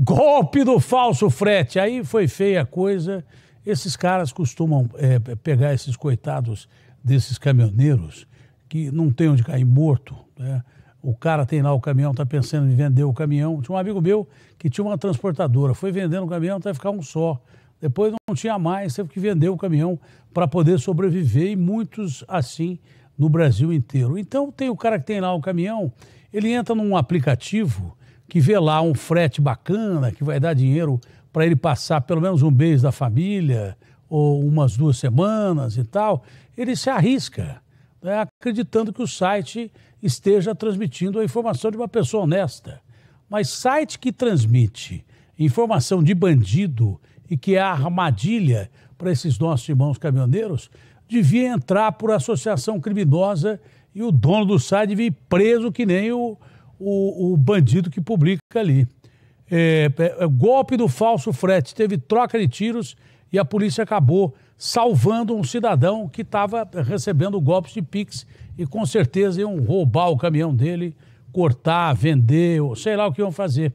golpe do falso frete. Aí foi feia a coisa. Esses caras costumam é, pegar esses coitados desses caminhoneiros que não tem onde cair morto. Né? O cara tem lá o caminhão, está pensando em vender o caminhão. Tinha um amigo meu que tinha uma transportadora, foi vendendo o caminhão até ficar um só. Depois não tinha mais, teve que vender o caminhão para poder sobreviver e muitos assim no Brasil inteiro. Então tem o cara que tem lá o caminhão, ele entra num aplicativo que vê lá um frete bacana, que vai dar dinheiro para ele passar pelo menos um mês da família, ou umas duas semanas e tal, ele se arrisca, né, acreditando que o site esteja transmitindo a informação de uma pessoa honesta. Mas site que transmite informação de bandido e que é armadilha para esses nossos irmãos caminhoneiros, devia entrar por associação criminosa e o dono do site devia ir preso que nem o, o, o bandido que publica ali. É, é, é, golpe do falso frete, teve troca de tiros e a polícia acabou salvando um cidadão que estava recebendo golpes de Pix e com certeza iam roubar o caminhão dele, cortar, vender, ou sei lá o que iam fazer.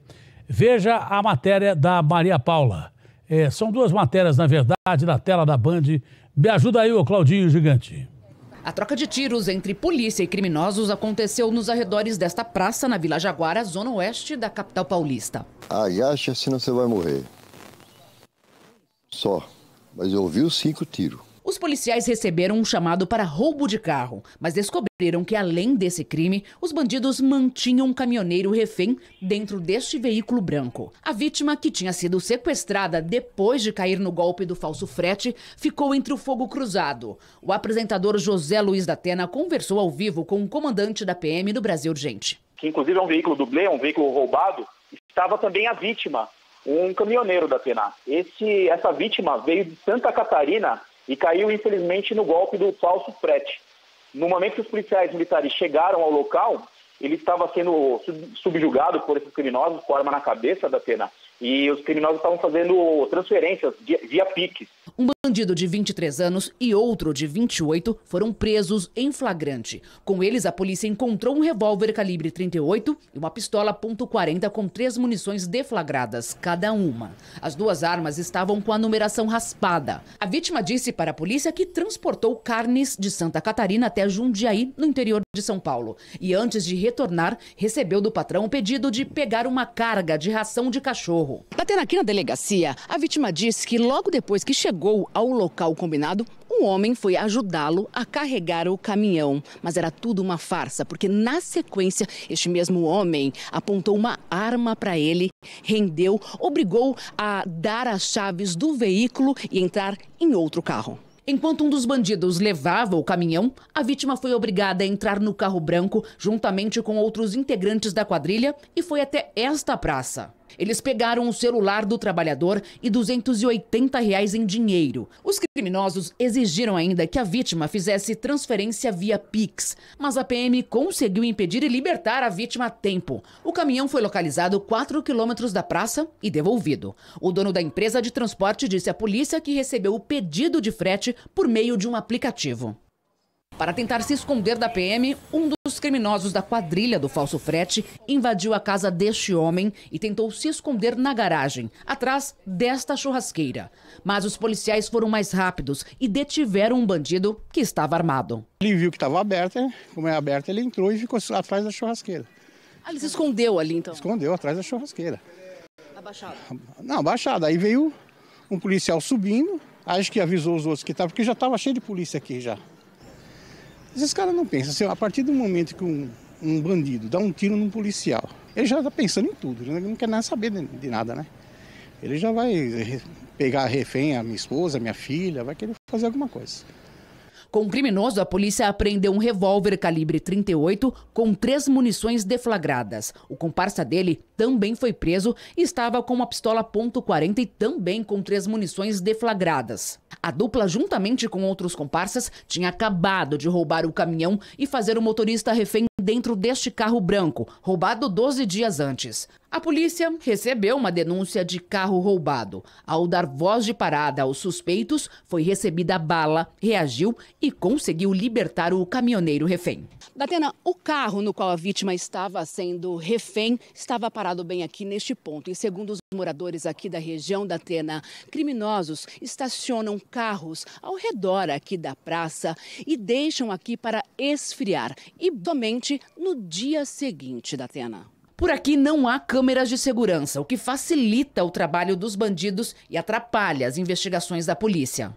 Veja a matéria da Maria Paula. É, são duas matérias, na verdade, na tela da Band. Me ajuda aí, ô Claudinho Gigante. A troca de tiros entre polícia e criminosos aconteceu nos arredores desta praça, na Vila Jaguara, zona oeste da capital paulista. Agacha, senão você vai morrer. Só. Mas eu ouvi os cinco tiros. Os policiais receberam um chamado para roubo de carro, mas descobriram que, além desse crime, os bandidos mantinham um caminhoneiro refém dentro deste veículo branco. A vítima, que tinha sido sequestrada depois de cair no golpe do falso frete, ficou entre o fogo cruzado. O apresentador José Luiz da Tena conversou ao vivo com o um comandante da PM do Brasil Urgente. Que, inclusive, é um veículo dublê, é um veículo roubado, estava também a vítima, um caminhoneiro da Tena. Esse, essa vítima veio de Santa Catarina e caiu, infelizmente, no golpe do falso frete. No momento que os policiais militares chegaram ao local, ele estava sendo subjugado por esses criminosos com arma na cabeça da pena. E os criminosos estavam fazendo transferências via piques. Um bandido de 23 anos e outro de 28 foram presos em flagrante. Com eles, a polícia encontrou um revólver calibre 38 e uma pistola .40 com três munições deflagradas, cada uma. As duas armas estavam com a numeração raspada. A vítima disse para a polícia que transportou carnes de Santa Catarina até Jundiaí, no interior de São Paulo. E antes de retornar, recebeu do patrão o pedido de pegar uma carga de ração de cachorro. Batendo aqui na delegacia, a vítima disse que logo depois que chegou ao local combinado, um homem foi ajudá-lo a carregar o caminhão, mas era tudo uma farsa, porque na sequência, este mesmo homem apontou uma arma para ele, rendeu, obrigou a dar as chaves do veículo e entrar em outro carro. Enquanto um dos bandidos levava o caminhão, a vítima foi obrigada a entrar no carro branco juntamente com outros integrantes da quadrilha e foi até esta praça. Eles pegaram o celular do trabalhador e 280 reais em dinheiro. Os criminosos exigiram ainda que a vítima fizesse transferência via Pix, mas a PM conseguiu impedir e libertar a vítima a tempo. O caminhão foi localizado 4 quilômetros da praça e devolvido. O dono da empresa de transporte disse à polícia que recebeu o pedido de frete por meio de um aplicativo. Para tentar se esconder da PM, um dos criminosos da quadrilha do falso frete invadiu a casa deste homem e tentou se esconder na garagem, atrás desta churrasqueira. Mas os policiais foram mais rápidos e detiveram um bandido que estava armado. Ele viu que estava aberta, né? como é aberta, ele entrou e ficou atrás da churrasqueira. Ah, ele se escondeu ali então? Escondeu atrás da churrasqueira. Abaixado? Não, abaixado. Aí veio um policial subindo, acho que avisou os outros que estava, porque já estava cheio de polícia aqui já. Esses caras não pensam, assim, a partir do momento que um, um bandido dá um tiro num policial, ele já está pensando em tudo, ele não quer nada saber de, de nada, né? Ele já vai pegar refém a minha esposa, a minha filha, vai querer fazer alguma coisa. Com um criminoso, a polícia apreendeu um revólver calibre 38 com três munições deflagradas. O comparsa dele também foi preso e estava com uma pistola .40 e também com três munições deflagradas. A dupla, juntamente com outros comparsas, tinha acabado de roubar o caminhão e fazer o motorista refém dentro deste carro branco, roubado 12 dias antes. A polícia recebeu uma denúncia de carro roubado. Ao dar voz de parada aos suspeitos, foi recebida bala, reagiu e conseguiu libertar o caminhoneiro refém. Datena, o carro no qual a vítima estava sendo refém estava parado bem aqui neste ponto. E segundo os moradores aqui da região da Atena, criminosos estacionam carros ao redor aqui da praça e deixam aqui para esfriar. E somente no dia seguinte da por aqui não há câmeras de segurança, o que facilita o trabalho dos bandidos e atrapalha as investigações da polícia.